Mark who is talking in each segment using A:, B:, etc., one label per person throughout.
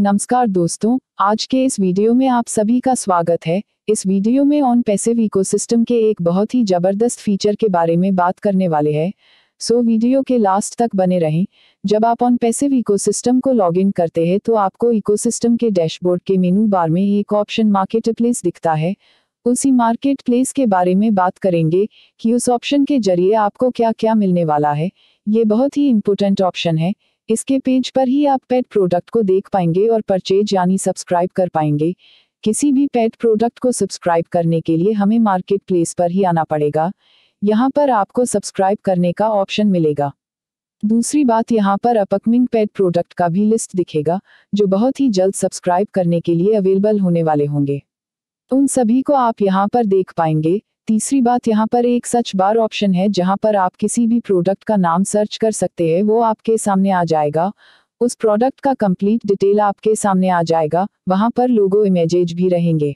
A: नमस्कार दोस्तों आज के इस वीडियो में आप सभी का स्वागत है इस वीडियो में ऑन पैसिव इकोसिस्टम के एक बहुत ही जबरदस्त फीचर के बारे में बात करने वाले हैं सो वीडियो के लास्ट तक बने रहें जब आप ऑन पैसिव इकोसिस्टम को लॉगिन करते हैं तो आपको इकोसिस्टम के डैशबोर्ड के मेनू बार में एक ऑप्शन मार्केट प्लेस दिखता है उसी मार्केट प्लेस के बारे में बात करेंगे कि उस ऑप्शन के जरिए आपको क्या क्या मिलने वाला है ये बहुत ही इम्पोर्टेंट ऑप्शन है इसके पेज पर ही आप पेट प्रोडक्ट को देख पाएंगे और परचेज यानी सब्सक्राइब कर पाएंगे किसी भी पेट प्रोडक्ट को सब्सक्राइब करने के लिए हमें मार्केट प्लेस पर ही आना पड़ेगा यहाँ पर आपको सब्सक्राइब करने का ऑप्शन मिलेगा दूसरी बात यहाँ पर अपकमिंग पेट प्रोडक्ट का भी लिस्ट दिखेगा जो बहुत ही जल्द सब्सक्राइब करने के लिए अवेलेबल होने वाले होंगे उन सभी को आप यहाँ पर देख पाएंगे तीसरी बात यहाँ पर एक सच बार ऑप्शन है जहाँ पर आप किसी भी प्रोडक्ट का नाम सर्च कर सकते हैं वो आपके सामने आ जाएगा उस प्रोडक्ट का कंप्लीट डिटेल आपके सामने आ जाएगा वहाँ पर लोगो इमेजेज भी रहेंगे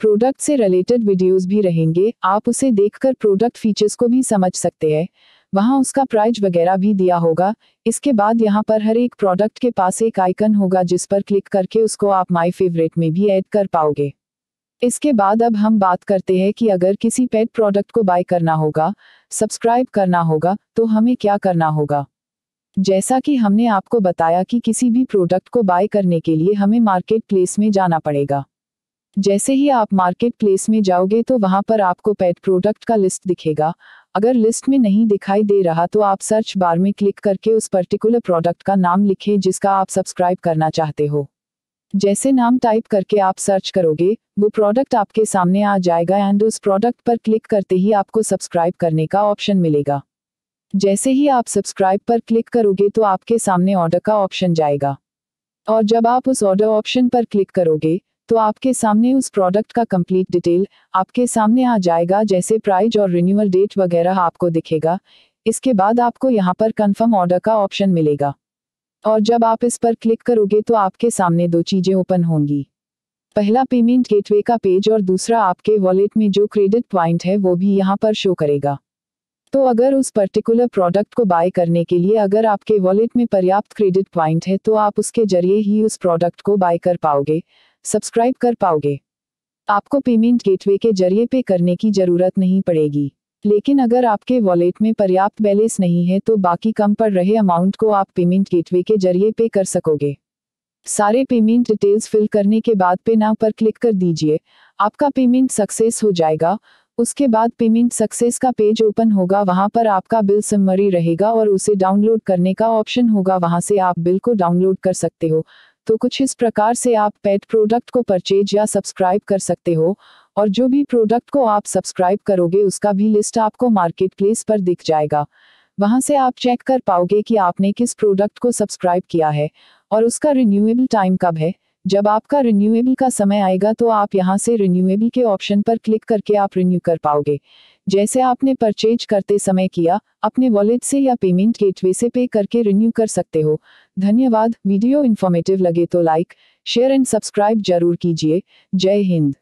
A: प्रोडक्ट से रिलेटेड वीडियोस भी रहेंगे आप उसे देखकर प्रोडक्ट फीचर्स को भी समझ सकते हैं वहाँ उसका प्राइज वगैरह भी दिया होगा इसके बाद यहाँ पर हर एक प्रोडक्ट के पास एक आइकन होगा जिस पर क्लिक करके उसको आप माई फेवरेट में भी ऐड कर पाओगे इसके बाद अब हम बात करते हैं कि अगर किसी पेट प्रोडक्ट को बाय करना होगा सब्सक्राइब करना होगा तो हमें क्या करना होगा जैसा कि हमने आपको बताया कि किसी भी प्रोडक्ट को बाय करने के लिए हमें मार्केट प्लेस में जाना पड़ेगा जैसे ही आप मार्केट प्लेस में जाओगे तो वहां पर आपको पेट प्रोडक्ट का लिस्ट दिखेगा अगर लिस्ट में नहीं दिखाई दे रहा तो आप सर्च बार में क्लिक करके उस पर्टिकुलर प्रोडक्ट का नाम लिखें जिसका आप सब्सक्राइब करना चाहते हो जैसे नाम टाइप करके आप सर्च करोगे वो प्रोडक्ट आपके सामने आ जाएगा एंड उस प्रोडक्ट पर क्लिक करते ही आपको सब्सक्राइब करने का ऑप्शन मिलेगा जैसे ही आप सब्सक्राइब पर क्लिक करोगे तो आपके सामने ऑर्डर का ऑप्शन जाएगा और जब आप उस ऑर्डर ऑप्शन पर क्लिक करोगे तो आपके सामने उस प्रोडक्ट का कंप्लीट डिटेल आपके सामने आ जाएगा जैसे प्राइज और रिन्यूअल डेट वगैरह आपको दिखेगा इसके बाद आपको यहाँ पर कन्फर्म ऑर्डर का ऑप्शन मिलेगा और जब आप इस पर क्लिक करोगे तो आपके सामने दो चीजें ओपन होंगी पहला पेमेंट गेटवे का पेज और दूसरा आपके वॉलेट में जो क्रेडिट पॉइंट है वो भी यहाँ पर शो करेगा तो अगर उस पर्टिकुलर प्रोडक्ट को बाय करने के लिए अगर आपके वॉलेट में पर्याप्त क्रेडिट पॉइंट है तो आप उसके जरिए ही उस प्रोडक्ट को बाय कर पाओगे सब्सक्राइब कर पाओगे आपको पेमेंट गेटवे के जरिए पे करने की जरूरत नहीं पड़ेगी लेकिन अगर आपके वॉलेट में पर्याप्त बैलेंस नहीं है तो बाकी कम पड़ रहे अमाउंट को आप पेमेंट गेटवे के जरिए पे कर सकोगे सारे पेमेंट डिटेल्स फिल करने के बाद पे नाव पर क्लिक कर दीजिए आपका पेमेंट सक्सेस हो जाएगा उसके बाद पेमेंट सक्सेस का पेज ओपन होगा वहां पर आपका बिल सम्मरी रहेगा और उसे डाउनलोड करने का ऑप्शन होगा वहां से आप बिल को डाउनलोड कर सकते हो तो कुछ इस प्रकार से आप पेट प्रोडक्ट को परचेज या सब्सक्राइब कर सकते हो और जो भी प्रोडक्ट को आप सब्सक्राइब करोगे उसका भी लिस्ट आपको मार्केट प्लेस पर दिख जाएगा वहां से आप चेक कर पाओगे कि आपने किस प्रोडक्ट को सब्सक्राइब किया है और उसका रिन्यूएबल टाइम कब है जब आपका रिन्यूएबल का समय आएगा तो आप यहां से रिन्यूएबल के ऑप्शन पर क्लिक करके आप रिन्यू कर पाओगे जैसे आपने परचेज करते समय किया अपने वॉलेट से या पेमेंट गेटवे से पे करके रिन्यू कर सकते हो धन्यवाद वीडियो इन्फॉर्मेटिव लगे तो लाइक शेयर एंड सब्सक्राइब जरूर कीजिए जय हिंद